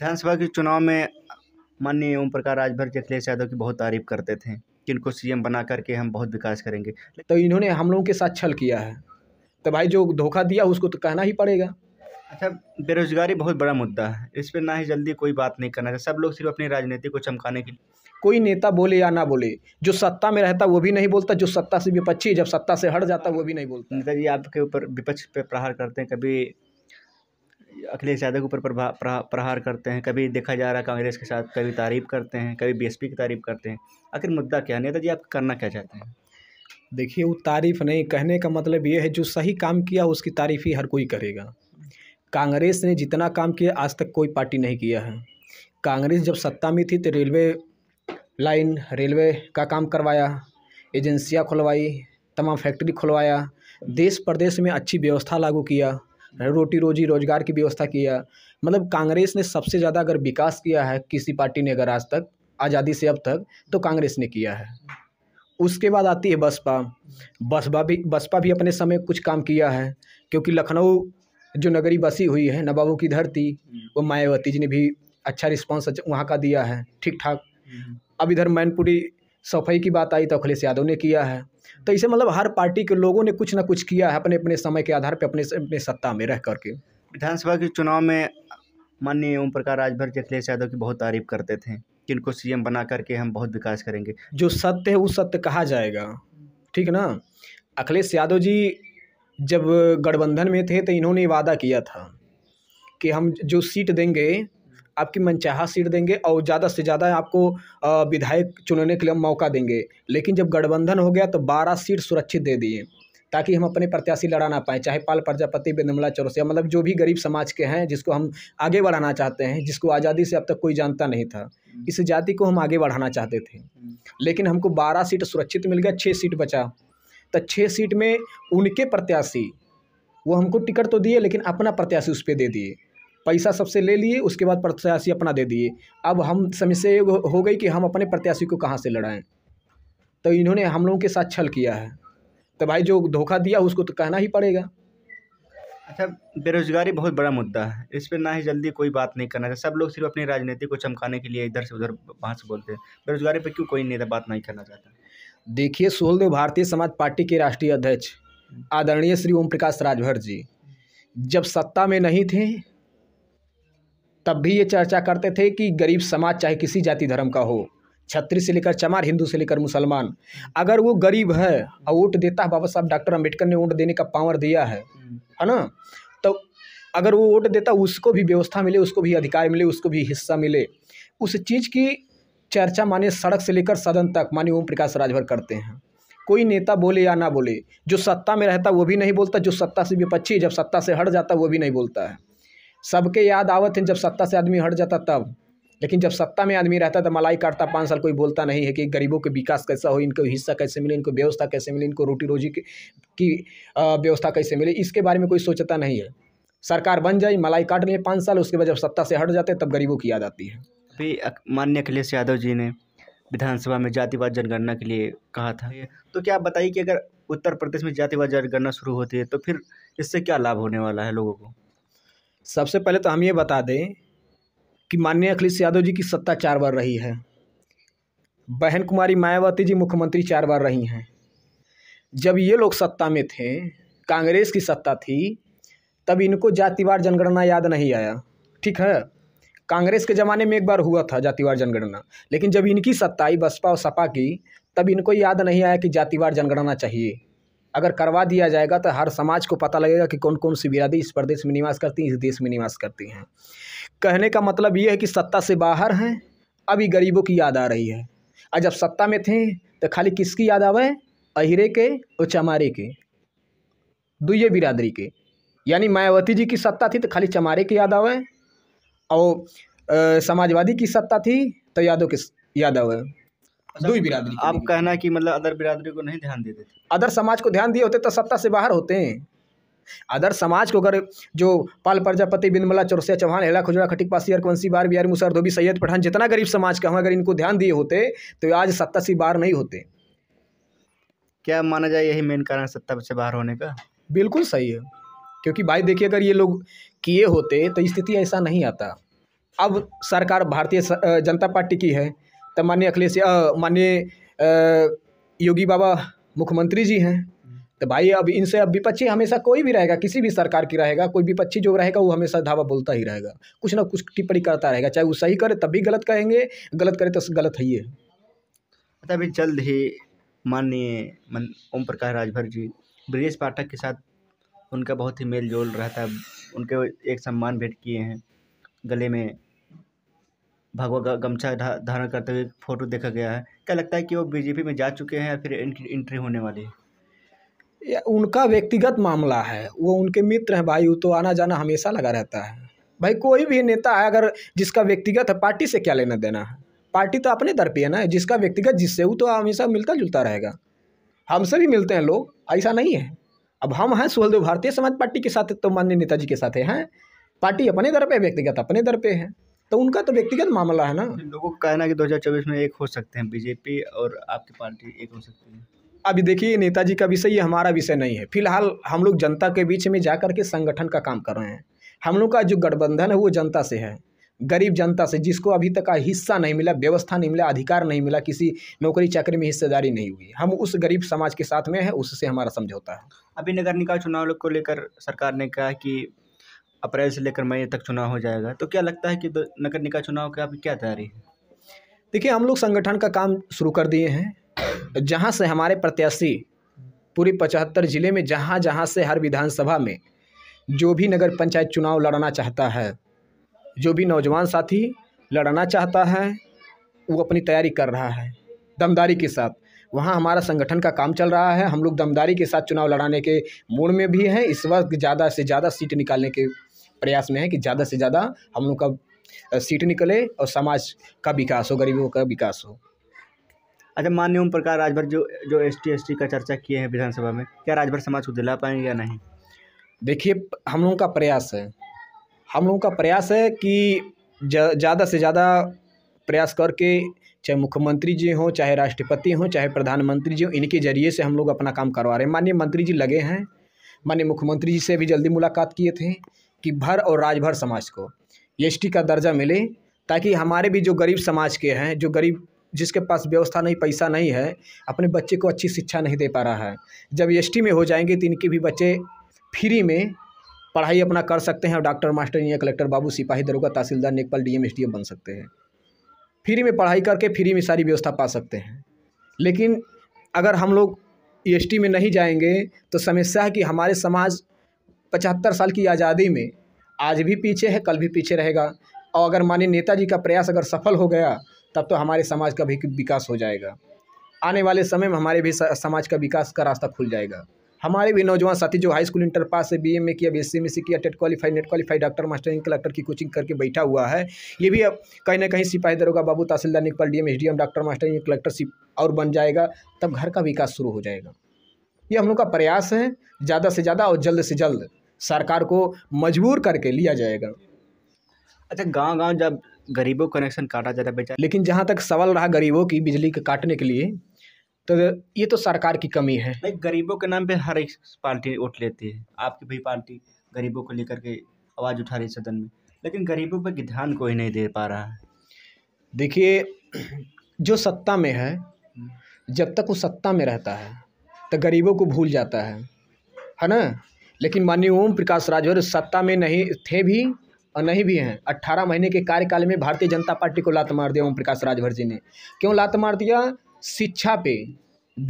विधानसभा के चुनाव में माननीय ओम प्रकाश राजभर के अखिलेश यादव की बहुत तारीफ करते थे कि इनको सीएम बना करके हम बहुत विकास करेंगे तो इन्होंने हम लोगों के साथ छल किया है तो भाई जो धोखा दिया उसको तो कहना ही पड़ेगा अच्छा बेरोजगारी बहुत बड़ा मुद्दा है इस पर ना ही जल्दी कोई बात नहीं करना चाहिए सब लोग सिर्फ अपनी राजनीति को चमकाने के लिए कोई नेता बोले या ना बोले जो सत्ता में रहता वो भी नहीं बोलता जो सत्ता से विपक्षी जब सत्ता से हट जाता वो भी नहीं बोलता नेताजी आपके ऊपर विपक्ष पे प्रहार करते हैं कभी अखिलेश यादव के ऊपर प्रहार करते हैं कभी देखा जा रहा है कांग्रेस के साथ कभी तारीफ़ करते हैं कभी बीएसपी की तारीफ़ करते हैं आखिर मुद्दा क्या नेताजी आप करना क्या चाहते हैं देखिए वो तारीफ़ नहीं कहने का मतलब ये है जो सही काम किया उसकी तारीफ़ ही हर कोई करेगा कांग्रेस ने जितना काम किया आज तक कोई पार्टी नहीं किया है कांग्रेस जब सत्ता में थी तो रेलवे लाइन रेलवे का काम करवाया एजेंसियाँ खुलवाई तमाम फैक्ट्री खुलवाया देश प्रदेश में अच्छी व्यवस्था लागू किया रोटी रोजी रोजगार की व्यवस्था किया मतलब कांग्रेस ने सबसे ज़्यादा अगर विकास किया है किसी पार्टी ने अगर आज तक आज़ादी से अब तक तो कांग्रेस ने किया है उसके बाद आती है बसपा बसपा भी बसपा भी अपने समय कुछ काम किया है क्योंकि लखनऊ जो नगरी बसी हुई है नवाबों की धरती वो मायावती जी ने भी अच्छा अच्छा वहाँ का दिया है ठीक ठाक हम्म। अब इधर मैनपुरी सफाई की बात आई तो अखिलेश यादव ने किया है तो इसे मतलब हर पार्टी के लोगों ने कुछ ना कुछ किया है अपने अपने समय के आधार पर अपने अपने सत्ता में रह करके विधानसभा के चुनाव में माननीय ओम प्रकाश राजभर के अखिलेश यादव की बहुत तारीफ करते थे कि इनको एम बना करके हम बहुत विकास करेंगे जो सत्य है वो सत्य कहा जाएगा ठीक ना अखिलेश यादव जी जब गठबंधन में थे तो इन्होंने वादा किया था कि हम जो सीट देंगे आपकी मनचाहा सीट देंगे और ज़्यादा से ज़्यादा आपको विधायक चुनने के लिए मौका देंगे लेकिन जब गठबंधन हो गया तो बारह सीट सुरक्षित दे दिए ताकि हम अपने प्रत्याशी लड़ा ना पाएँ चाहे पाल प्रजापति बेदमला चौरसिया मतलब जो भी गरीब समाज के हैं जिसको हम आगे बढ़ाना चाहते हैं जिसको आज़ादी से अब तक कोई जानता नहीं था हम्म। इस जाति को हम आगे बढ़ाना चाहते थे हम्म। लेकिन हमको बारह सीट सुरक्षित मिल गया छः सीट बचा तो छः सीट में उनके प्रत्याशी वो हमको टिकट तो दिए लेकिन अपना प्रत्याशी उस पर दे दिए पैसा सबसे ले लिए उसके बाद प्रत्याशी अपना दे दिए अब हम समस्या हो गई कि हम अपने प्रत्याशी को कहाँ से लड़ाएं तो इन्होंने हम लोगों के साथ छल किया है तो भाई जो धोखा दिया उसको तो कहना ही पड़ेगा अच्छा बेरोजगारी बहुत बड़ा मुद्दा है इस पर ना ही जल्दी कोई बात नहीं करना चाहिए सब लोग सिर्फ अपनी राजनीति को चमकाने के लिए इधर से उधर बाँस बोलते हैं बेरोजगारी पर क्यों कोई नेता बात नहीं करना चाहता देखिए सोलदेव भारतीय समाज पार्टी के राष्ट्रीय अध्यक्ष आदरणीय श्री ओम प्रकाश राजभर जी जब सत्ता में नहीं थे तब भी ये चर्चा करते थे कि गरीब समाज चाहे किसी जाति धर्म का हो छत्री से लेकर चमार हिंदू से लेकर मुसलमान अगर वो गरीब है और वोट देता है बाबा साहब डॉक्टर अम्बेडकर ने वोट देने का पावर दिया है है ना तो अगर वो वोट देता उसको भी व्यवस्था मिले उसको भी अधिकार मिले उसको भी हिस्सा मिले उस चीज़ की चर्चा माने सड़क से लेकर सदन तक माने ओम प्रकाश राजभर करते हैं कोई नेता बोले या ना बोले जो सत्ता में रहता वो भी नहीं बोलता जो सत्ता से विपक्षी जब सत्ता से हट जाता वो भी नहीं बोलता है सबके याद आवत हैं जब सत्ता से आदमी हट जाता तब लेकिन जब सत्ता में आदमी रहता तो मलाई काटता पाँच साल कोई बोलता नहीं है कि गरीबों के विकास कैसा हो इनको हिस्सा कैसे मिले इनको व्यवस्था कैसे मिले इनको रोटी रोजी की व्यवस्था कैसे मिले इसके बारे में कोई सोचता नहीं है सरकार बन जाए मलाई काट लिए पाँच साल उसके बाद जब सत्ता से हट जाते तब गरीबों की याद आती है अभी माननीय अखिलेश यादव जी ने विधानसभा में जातिवाद जनगणना के लिए कहा था तो क्या आप बताइए कि अगर उत्तर प्रदेश में जातिवाद जनगणना शुरू होती है तो फिर इससे क्या लाभ होने वाला है लोगों को सबसे पहले तो हम ये बता दें कि माननीय अखिलेश यादव जी की सत्ता चार बार रही है बहन कुमारी मायावती जी मुख्यमंत्री चार बार रही हैं जब ये लोग सत्ता में थे कांग्रेस की सत्ता थी तब इनको जातिवार जनगणना याद नहीं आया ठीक है कांग्रेस के ज़माने में एक बार हुआ था जातिवार जनगणना लेकिन जब इनकी सत्ता आई बसपा और सपा की तब इनको याद नहीं आया कि जातिवार जनगणना चाहिए अगर करवा दिया जाएगा तो हर समाज को पता लगेगा कि कौन कौन सी बिरादरी इस प्रदेश में निवास करती हैं इस देश में निवास करती हैं कहने का मतलब ये है कि सत्ता से बाहर हैं अभी गरीबों की याद आ रही है और जब सत्ता में थे तो खाली किसकी याद आवे अहिरे के और चमारे के दुए बिरादरी के यानी मायावती जी की सत्ता थी तो खाली चमारे की याद आवे और समाजवादी की सत्ता थी तो यादों की याद आवे दुई बिरादरी आप कहना कि मतलब अदर बिरादरी को नहीं ध्यान देते थे अदर समाज को ध्यान दिए होते तो सत्ता से बाहर होते हैं अदर समाज को अगर जो पाल प्रजापति बिंदमला चौरसिया चौहान हेला खुजरा खटिक पासी अरकवंशी बार बिहार मुसर धोबी सैयद पठान जितना गरीब समाज का हूँ अगर इनको ध्यान दिए होते तो आज सत्ता से बाहर नहीं होते क्या माना जाए यही मेन कारण सत्ता से बाहर होने का बिल्कुल सही है क्योंकि भाई देखिए अगर ये लोग किए होते तो स्थिति ऐसा नहीं आता अब सरकार भारतीय जनता पार्टी की है तब माननीय अखिलेश माननीय योगी बाबा मुख्यमंत्री जी हैं तो भाई अब इनसे अब विपक्षी हमेशा कोई भी रहेगा किसी भी सरकार की रहेगा कोई विपक्षी जो रहेगा वो हमेशा धावा बोलता ही रहेगा कुछ ना कुछ टिप्पणी करता रहेगा चाहे वो सही करे तब भी गलत कहेंगे गलत करे तो गलत है ही है अच्छा अभी जल्द ही माननीय मन ओम प्रकाश राजभर जी ब्रजेश पाठक के साथ उनका बहुत ही मेल जोल रहता है उनके एक सम्मान भेंट किए हैं गले में भगवा गमछा धारण करते हुए फोटो देखा गया है क्या लगता है कि वो बीजेपी में जा चुके हैं या फिर एंट्री होने वाली है उनका व्यक्तिगत मामला है वो उनके मित्र हैं भाई वो तो आना जाना हमेशा लगा रहता है भाई कोई भी नेता है अगर जिसका व्यक्तिगत है पार्टी से क्या लेना देना है पार्टी तो अपने दर पर है ना जिसका व्यक्तिगत जिससे वो तो हमेशा मिलता जुलता रहेगा हमसे भी मिलते हैं लोग ऐसा नहीं है अब हम हैं सुहलदेव भारतीय समाज पार्टी के साथ तो माननीय नेताजी के साथ हैं पार्टी अपने दर पर व्यक्तिगत अपने दर पर है तो उनका तो व्यक्तिगत मामला है ना लोगों का कहना है कि 2024 में एक हो सकते हैं बीजेपी और आपकी पार्टी एक हो सकती है अभी देखिए नेताजी का विषय ये हमारा विषय नहीं है फिलहाल हम लोग जनता के बीच में जा के संगठन का काम कर रहे हैं हम लोग का जो गठबंधन है वो जनता से है गरीब जनता से जिसको अभी तक का हिस्सा नहीं मिला व्यवस्था नहीं मिला अधिकार नहीं मिला किसी नौकरी चाकरी में हिस्सेदारी नहीं हुई हम उस गरीब समाज के साथ में है उससे हमारा समझौता है अभी नगर निकाय चुनाव को लेकर सरकार ने कहा कि अप्रैल से लेकर मई तक चुनाव हो जाएगा तो क्या लगता है कि नगर निकाय चुनाव की आपकी क्या तैयारी है देखिए हम लोग संगठन का काम शुरू कर दिए हैं जहाँ से हमारे प्रत्याशी पूरे पचहत्तर ज़िले में जहाँ जहाँ से हर विधानसभा में जो भी नगर पंचायत चुनाव लड़ना चाहता है जो भी नौजवान साथी लड़ना चाहता है वो अपनी तैयारी कर रहा है दमदारी के साथ वहाँ हमारा संगठन का काम चल रहा है हम लोग दमदारी के साथ चुनाव लड़ाने के मूड में भी हैं इस वक्त ज़्यादा से ज़्यादा सीट निकालने के प्रयास में है कि ज़्यादा से ज़्यादा हम लोग का सीट निकले और समाज का विकास हो गरीबों का विकास हो अच्छा मान्य ओम प्रकाश राजभर जो जो एस टी का चर्चा किए हैं विधानसभा में क्या राजभर समाज को दिला पाएंगे या नहीं देखिए हम लोगों का प्रयास है हम लोगों का प्रयास है कि ज़्यादा से ज़्यादा प्रयास करके चाहे मुख्यमंत्री जी हों चाहे राष्ट्रपति हों चाहे प्रधानमंत्री जी हों इनके ज़रिए से हम लोग अपना काम करवा रहे हैं माननीय मंत्री जी लगे हैं माननीय मुख्यमंत्री जी से भी जल्दी मुलाकात किए थे कि भर और राजभर समाज को एस का दर्जा मिले ताकि हमारे भी जो गरीब समाज के हैं जो गरीब जिसके पास व्यवस्था नहीं पैसा नहीं है अपने बच्चे को अच्छी शिक्षा नहीं दे पा रहा है जब एस में हो जाएंगे तो इनके भी बच्चे फ्री में पढ़ाई अपना कर सकते हैं और डॉक्टर मास्टर या कलेक्टर बाबू सिपाही दरोगा तहसीलदार नेकपाल डी एम बन सकते हैं फ्री में पढ़ाई करके फ्री में सारी व्यवस्था पा सकते हैं लेकिन अगर हम लोग एस में नहीं जाएंगे तो समस्या है कि हमारे समाज पचहत्तर साल की आज़ादी में आज भी पीछे है कल भी पीछे रहेगा और अगर माननीय नेताजी का प्रयास अगर सफल हो गया तब तो हमारे समाज का भी विकास हो जाएगा आने वाले समय में हमारे भी समाज का विकास का रास्ता खुल जाएगा हमारे भी नौजवान साथी जो हाई स्कूल इंटर पास से बी एम में किया बी एस सी में से किया TET qualified NET qualified doctor master collector की कोचिंग करके बैठा हुआ है ये भी अब कहीं ना कहीं सिपाही दरोगा बाबू तहसीलदार निकपल डी एम एच डी एम डॉक्टर कलेक्टर सिप और बन जाएगा तब घर का विकास शुरू हो जाएगा ये हम लोग का प्रयास है ज़्यादा से ज़्यादा और जल्द से जल्द सरकार को मजबूर करके लिया जाएगा अच्छा गांव गांव जब गरीबों कनेक्शन काटा जाता है बेचारा लेकिन जहाँ तक सवाल रहा गरीबों की बिजली के काटने के लिए तो ये तो सरकार की कमी है भाई गरीबों के नाम पे हर एक पार्टी वोट लेती है आपकी भी पार्टी गरीबों को लेकर के आवाज़ उठा रही है सदन में लेकिन गरीबों पर ध्यान कोई नहीं दे पा रहा है देखिए जो सत्ता में है जब तक वो सत्ता में रहता है तो गरीबों को भूल जाता है है ना लेकिन माननीय ओम प्रकाश राजभर सत्ता में नहीं थे भी और नहीं भी हैं अट्ठारह महीने के कार्यकाल में भारतीय जनता पार्टी को लात मार दिया ओम प्रकाश राजभर जी ने क्यों लात मार दिया शिक्षा पे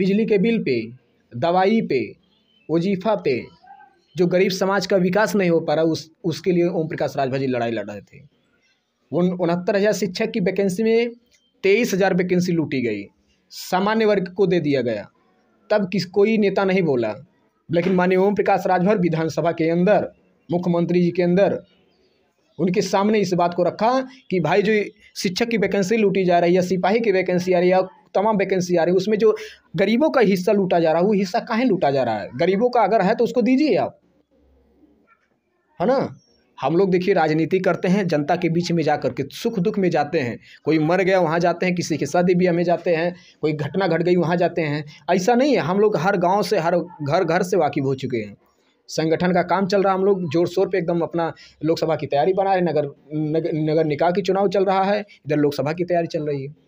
बिजली के बिल पे दवाई पे वजीफा पे जो गरीब समाज का विकास नहीं हो पा रहा उस उसके लिए ओम प्रकाश राजभर जी लड़ाई लड़ रहे थे उन उनहत्तर हज़ार शिक्षक की वैकेंसी में तेईस हज़ार वैकेंसी लूटी गई सामान्य वर्ग को दे दिया गया तब किस कोई नेता नहीं बोला लेकिन माननीय ओम प्रकाश राजभर विधानसभा के अंदर मुख्यमंत्री जी के अंदर उनके सामने इस बात को रखा कि भाई जो शिक्षक की वैकेंसी लूटी जा रही है सिपाही की वैकेंसी आ रही है तमाम वैकेंसी आ रही है उसमें जो गरीबों का हिस्सा लूटा जा रहा है वो हिस्सा कहाँ लूटा जा रहा है गरीबों का अगर है तो उसको दीजिए आप है ना हम लोग देखिए राजनीति करते हैं जनता के बीच में जा कर के सुख दुख में जाते हैं कोई मर गया वहाँ जाते हैं किसी के शादी ब्याह में जाते हैं कोई घटना घट गई वहाँ जाते हैं ऐसा नहीं है हम लोग हर गांव से हर घर घर से वाकिफ हो चुके हैं संगठन का काम चल रहा है हम लोग जोर शोर पे एकदम अपना लोकसभा की तैयारी बना रहे नगर नगर नगर निकाय की चुनाव चल रहा है इधर लोकसभा की तैयारी चल रही है